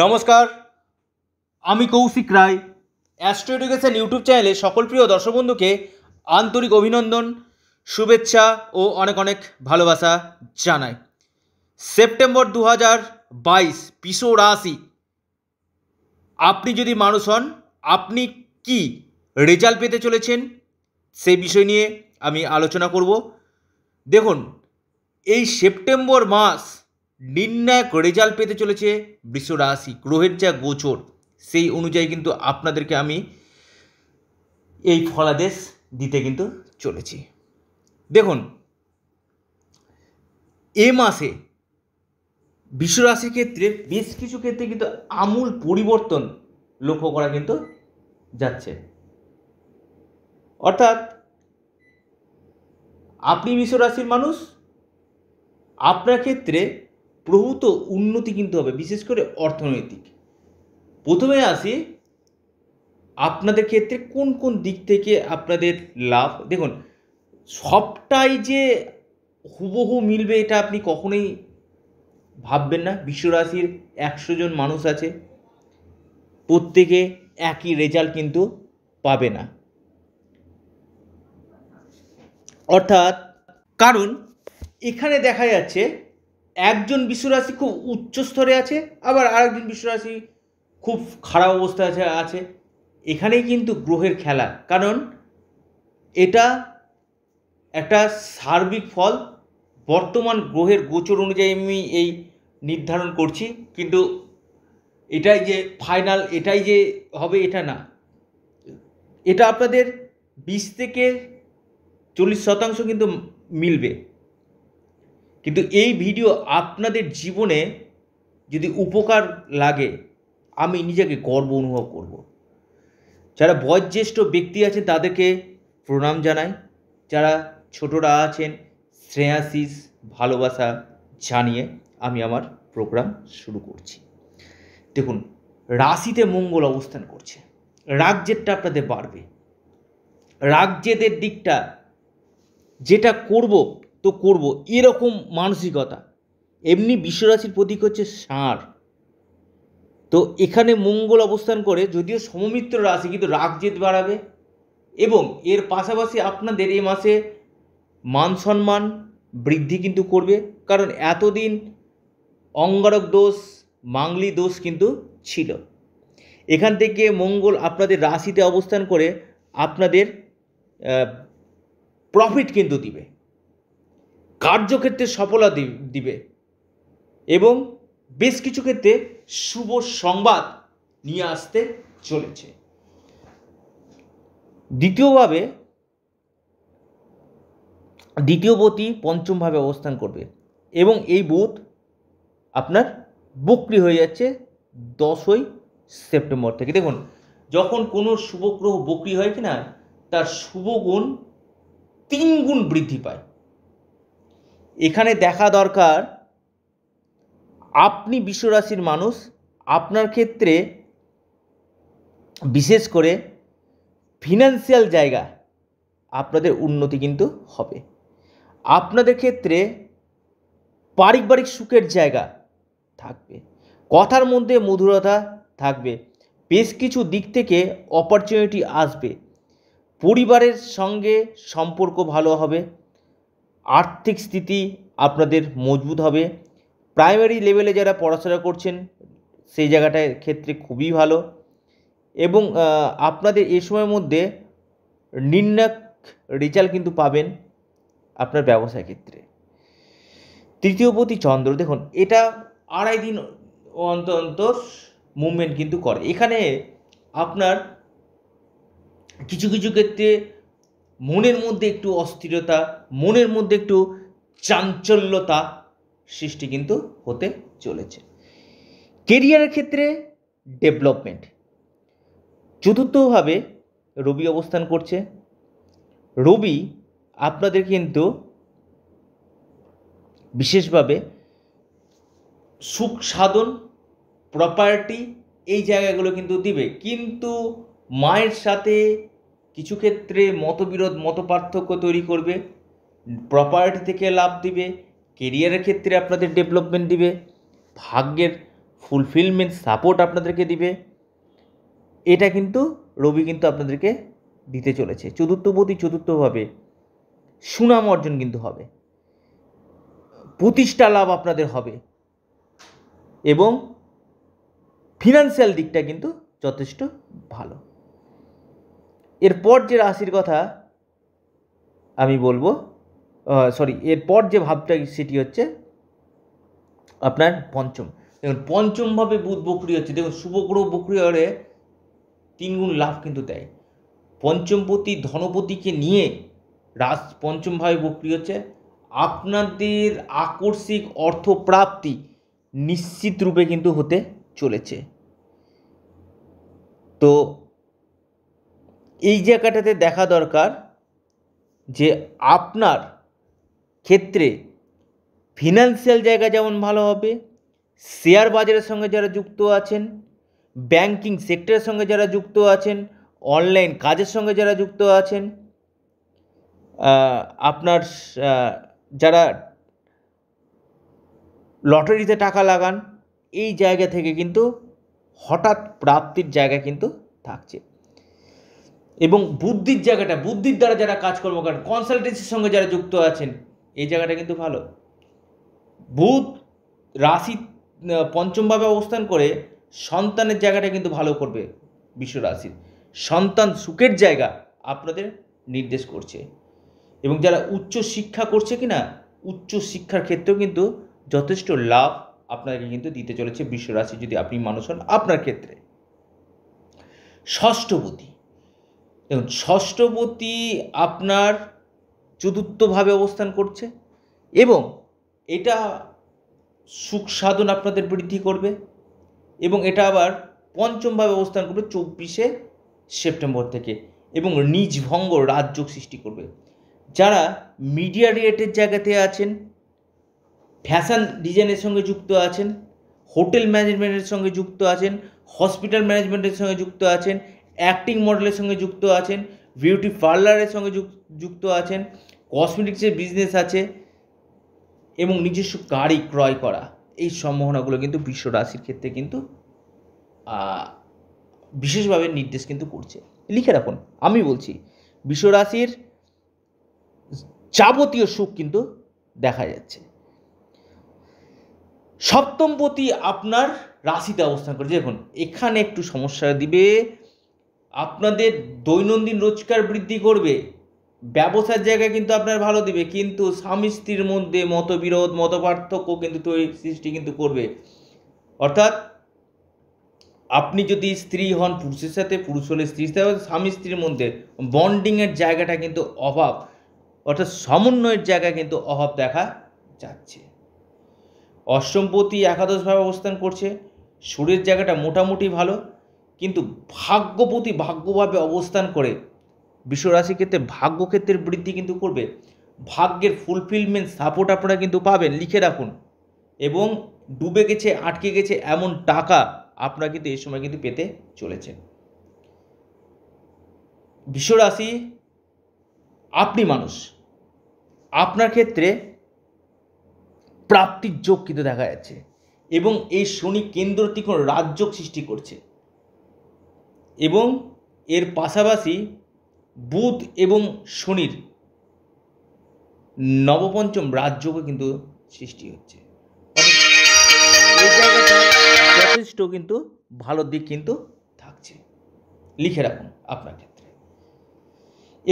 নমস্কার আমি Kaushik Roy astro education YouTube চ্যানেলে সকল প্রিয় দর্শক বন্ধুকে আন্তরিক অভিনন্দন শুভেচ্ছা ও অনেক অনেক ভালোবাসা জানাই সেপ্টেম্বর দু হাজার বাইশ পিসো রাশি আপনি যদি মানুষ হন আপনি কি রেজাল্ট পেতে চলেছেন সে বিষয় নিয়ে আমি আলোচনা করব দেখুন এই সেপ্টেম্বর মাস নির্ণায়ক রেজাল্ট পেতে চলেছে বিশ্বরাশি গ্রহের যা গোচর সেই অনুযায়ী কিন্তু আপনাদেরকে আমি এই ফলাদেশ দিতে কিন্তু চলেছি দেখুন এ মাসে বিশ্বরাশির ক্ষেত্রে বেশ কিছু ক্ষেত্রে কিন্তু আমূল পরিবর্তন লক্ষ্য করা কিন্তু যাচ্ছে অর্থাৎ আপনি বিশ্বরাশির মানুষ আপনার ক্ষেত্রে প্রভূত উন্নতি কিন্তু হবে বিশেষ করে অর্থনৈতিক প্রথমে আসি আপনাদের ক্ষেত্রে কোন কোন দিক থেকে আপনাদের লাভ দেখুন সবটাই যে হুবহু মিলবে এটা আপনি কখনোই ভাববেন না বিশ্বরাশির একশো জন মানুষ আছে প্রত্যেকে একই রেজাল্ট কিন্তু পাবে না অর্থাৎ কারণ এখানে দেখা যাচ্ছে একজন বিশ্বরাশি খুব উচ্চ স্তরে আছে আবার আরেকজন বিশ্বরাশি খুব খারাপ অবস্থায় আছে আছে এখানেই কিন্তু গ্রহের খেলা কারণ এটা একটা সার্বিক ফল বর্তমান গ্রহের গোচর অনুযায়ী আমি এই নির্ধারণ করছি কিন্তু এটাই যে ফাইনাল এটাই যে হবে এটা না এটা আপনাদের বিশ থেকে চল্লিশ শতাংশ কিন্তু মিলবে কিন্তু এই ভিডিও আপনাদের জীবনে যদি উপকার লাগে আমি নিজেকে গর্ব অনুভব করব। যারা বয়োজ্যেষ্ঠ ব্যক্তি আছেন তাদেরকে প্রণাম জানাই যারা ছোটরা আছেন শ্রেয়াশিস ভালোবাসা জানিয়ে আমি আমার প্রোগ্রাম শুরু করছি দেখুন রাশিতে মঙ্গল অবস্থান করছে রাজ্যেরটা আপনাদের বাড়বে রাজ্যেদের দিকটা যেটা করব তো করব এরকম মানসিকতা এমনি বিশ্বরাশির প্রতীক হচ্ছে ষাঁড় তো এখানে মঙ্গল অবস্থান করে যদিও সমমিত্র রাশি কিন্তু রাগ জেদ বাড়াবে এবং এর পাশাপাশি আপনাদের এ মাসে মান সম্মান বৃদ্ধি কিন্তু করবে কারণ এতদিন অঙ্গারক দোষ মাংলি দোষ কিন্তু ছিল এখান থেকে মঙ্গল আপনাদের রাশিতে অবস্থান করে আপনাদের প্রফিট কিন্তু দিবে কার্যক্ষেত্রে সফলতা দিবে এবং বেশ কিছু ক্ষেত্রে শুভ সংবাদ নিয়ে আসতে চলেছে দ্বিতীয়ভাবে বতী পঞ্চমভাবে অবস্থান করবে এবং এই বুথ আপনার বক্রি হয়ে যাচ্ছে দশই সেপ্টেম্বর থেকে দেখুন যখন কোনো শুভগ্রহ বক্রি হয় কি না তার শুভ গুণ তিন গুণ বৃদ্ধি পায় এখানে দেখা দরকার আপনি বিশ্বরাশির মানুষ আপনার ক্ষেত্রে বিশেষ করে ফিনান্সিয়াল জায়গা আপনাদের উন্নতি কিন্তু হবে আপনাদের ক্ষেত্রে পারিবারিক সুখের জায়গা থাকবে কথার মধ্যে মধুরতা থাকবে বেশ কিছু দিক থেকে অপরচুনিটি আসবে পরিবারের সঙ্গে সম্পর্ক ভালো হবে আর্থিক স্থিতি আপনাদের মজবুত হবে প্রাইমারি লেভেলে যারা পড়াশোনা করছেন সেই জায়গাটার ক্ষেত্রে খুবই ভালো এবং আপনাদের এ সময়ের মধ্যে নির্ণায়ক রেজাল্ট কিন্তু পাবেন আপনার ব্যবসায় ক্ষেত্রে তৃতীয়পতি চন্দ্র দেখুন এটা আড়াই দিন অন্ত অন্তর মুভমেন্ট কিন্তু করে এখানে আপনার কিছু কিছু ক্ষেত্রে মনের মধ্যে একটু অস্থিরতা মনের মধ্যে একটু চাঞ্চল্যতা সৃষ্টি কিন্তু হতে চলেছে কেরিয়ারের ক্ষেত্রে ডেভেলপমেন্ট চতুর্থভাবে রবি অবস্থান করছে রবি আপনাদের কিন্তু বিশেষভাবে সুখ সাধন প্রপার্টি এই জায়গাগুলো কিন্তু দিবে কিন্তু মায়ের সাথে কিছু ক্ষেত্রে মতবিরোধ মত পার্থক্য তৈরি করবে প্রপার্টি থেকে লাভ দিবে কেরিয়ারের ক্ষেত্রে আপনাদের ডেভেলপমেন্ট দিবে ভাগ্যের ফুলফিলমেন্ট সাপোর্ট আপনাদেরকে দিবে এটা কিন্তু রবি কিন্তু আপনাদেরকে দিতে চলেছে চতুর্থপতি চতুর্থভাবে সুনাম অর্জন কিন্তু হবে প্রতিষ্ঠা লাভ আপনাদের হবে এবং ফিনান্সিয়াল দিকটা কিন্তু যথেষ্ট ভালো এরপর যে রাশির কথা আমি বলবো সরি এরপর যে ভাবটা সেটি হচ্ছে আপনার পঞ্চম দেখুন পঞ্চমভাবে বুধ বকরি হচ্ছে দেখুন শুভগ্রহ বকরি হলে তিনগুণ লাভ কিন্তু দেয় পঞ্চমপতি ধনপতিকে নিয়ে রাস পঞ্চমভাবে বকরি হচ্ছে আপনাদের আকস্মিক অর্থপ্রাপ্তি নিশ্চিত রূপে কিন্তু হতে চলেছে তো এই জায়গাটাতে দেখা দরকার যে আপনার ক্ষেত্রে ফিনান্সিয়াল জায়গা যেমন ভালো হবে শেয়ার বাজারের সঙ্গে যারা যুক্ত আছেন ব্যাংকিং সেক্টরের সঙ্গে যারা যুক্ত আছেন অনলাইন কাজের সঙ্গে যারা যুক্ত আছেন আপনার যারা লটারিতে টাকা লাগান এই জায়গা থেকে কিন্তু হঠাৎ প্রাপ্তির জায়গা কিন্তু থাকছে এবং বুদ্ধির জায়গাটা বুদ্ধির দ্বারা যারা কাজকর্ম করেন কনসালটেন্সির সঙ্গে যারা যুক্ত আছেন এই জায়গাটা কিন্তু ভালো বুধ রাশি পঞ্চমভাবে অবস্থান করে সন্তানের জায়গাটা কিন্তু ভালো করবে বিশ্ব রাশির সন্তান সুখের জায়গা আপনাদের নির্দেশ করছে এবং যারা উচ্চ শিক্ষা করছে কি না উচ্চ শিক্ষার ক্ষেত্রেও কিন্তু যথেষ্ট লাভ আপনাকে কিন্তু দিতে চলেছে বিশ্ব রাশি যদি আপনি মানুষ হন আপনার ক্ষেত্রে ষষ্ঠ বুদ্ধি দেখুন ষষ্ঠপতি আপনার চতুর্থভাবে অবস্থান করছে এবং এটা সুখ সাধন আপনাদের বৃদ্ধি করবে এবং এটা আবার পঞ্চমভাবে অবস্থান করবে চব্বিশে সেপ্টেম্বর থেকে এবং নিজ ভঙ্গ রাজযোগ সৃষ্টি করবে যারা মিডিয়া রিয়েটের জায়গাতে আছেন ফ্যাশন ডিজাইনের সঙ্গে যুক্ত আছেন হোটেল ম্যানেজমেন্টের সঙ্গে যুক্ত আছেন হসপিটাল ম্যানেজমেন্টের সঙ্গে যুক্ত আছেন অ্যাক্টিং মডেলের সঙ্গে যুক্ত আছেন বিউটি পার্লারের সঙ্গে যুক্ত আছেন কসমেটিক্সের বিজনেস আছে এবং নিজস্ব গাড়ি ক্রয় করা এই সম্ভাবনাগুলো কিন্তু বিশ্ব রাশির ক্ষেত্রে কিন্তু বিশেষভাবে নির্দেশ কিন্তু করছে লিখে রাখুন আমি বলছি বিশ্ব রাশির যাবতীয় সুখ কিন্তু দেখা যাচ্ছে সপ্তমপতি আপনার রাশিতে অবস্থান করে দেখুন এখানে একটু সমস্যা দিবে আপনাদের দৈনন্দিন রোজগার বৃদ্ধি করবে ব্যবসার জায়গায় কিন্তু আপনার ভালো দিবে কিন্তু স্বামী স্ত্রীর মধ্যে মতবিরোধ মত পার্থক্য কিন্তু তৈরি সৃষ্টি কিন্তু করবে অর্থাৎ আপনি যদি স্ত্রী হন পুরুষের সাথে পুরুষ হলে স্ত্রী সাথে স্বামী স্ত্রীর মধ্যে বন্ডিংয়ের জায়গাটা কিন্তু অভাব অর্থাৎ সমন্বয়ের জায়গা কিন্তু অভাব দেখা যাচ্ছে অসম্পতি একাদশভাবে অবস্থান করছে সুরের জায়গাটা মোটামুটি ভালো কিন্তু ভাগ্যপতি ভাগ্যভাবে অবস্থান করে বিশ্বরাশি ক্ষেত্রে ভাগ্যক্ষেত্রের বৃদ্ধি কিন্তু করবে ভাগ্যের ফুলফিলমেন্ট সাপোর্ট আপনারা কিন্তু পাবেন লিখে রাখুন এবং ডুবে গেছে আটকে গেছে এমন টাকা আপনারা কিন্তু এই সময় কিন্তু পেতে চলেছেন বিশ্বরাশি আপনি মানুষ আপনার ক্ষেত্রে প্রাপ্তির যোগ কিন্তু দেখা যাচ্ছে এবং এই শনি কেন্দ্রটি কোনো রাজযোগ সৃষ্টি করছে এবং এর পাশাপাশি বুধ এবং শনির নবপঞ্চম রাজযোগও কিন্তু সৃষ্টি হচ্ছে যথেষ্ট কিন্তু ভালো দিক কিন্তু থাকছে লিখে রাখুন আপনার ক্ষেত্রে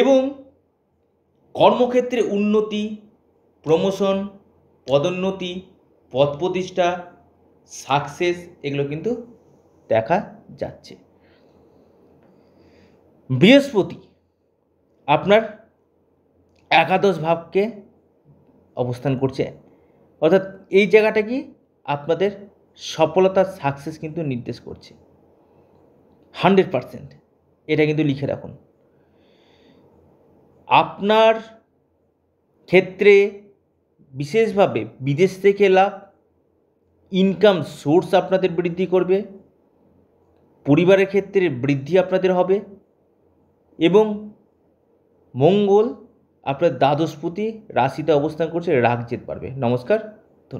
এবং কর্মক্ষেত্রে উন্নতি প্রমোশন পদোন্নতি পদ প্রতিষ্ঠা সাকসেস এগুলো কিন্তু দেখা যাচ্ছে বৃহস্পতি আপনার একাদশ ভাবকে অবস্থান করছে অর্থাৎ এই জায়গাটা কি আপনাদের সফলতার সাকসেস কিন্তু নির্দেশ করছে হান্ড্রেড পারসেন্ট এটা কিন্তু লিখে রাখুন আপনার ক্ষেত্রে বিশেষভাবে বিদেশ থেকে লাভ ইনকাম সোর্স আপনাদের বৃদ্ধি করবে পরিবারের ক্ষেত্রে বৃদ্ধি আপনাদের হবে এবং মঙ্গল আপনার দ্বাদশপতি রাশিতে অবস্থান করছে রাগ জেত পারবে নমস্কার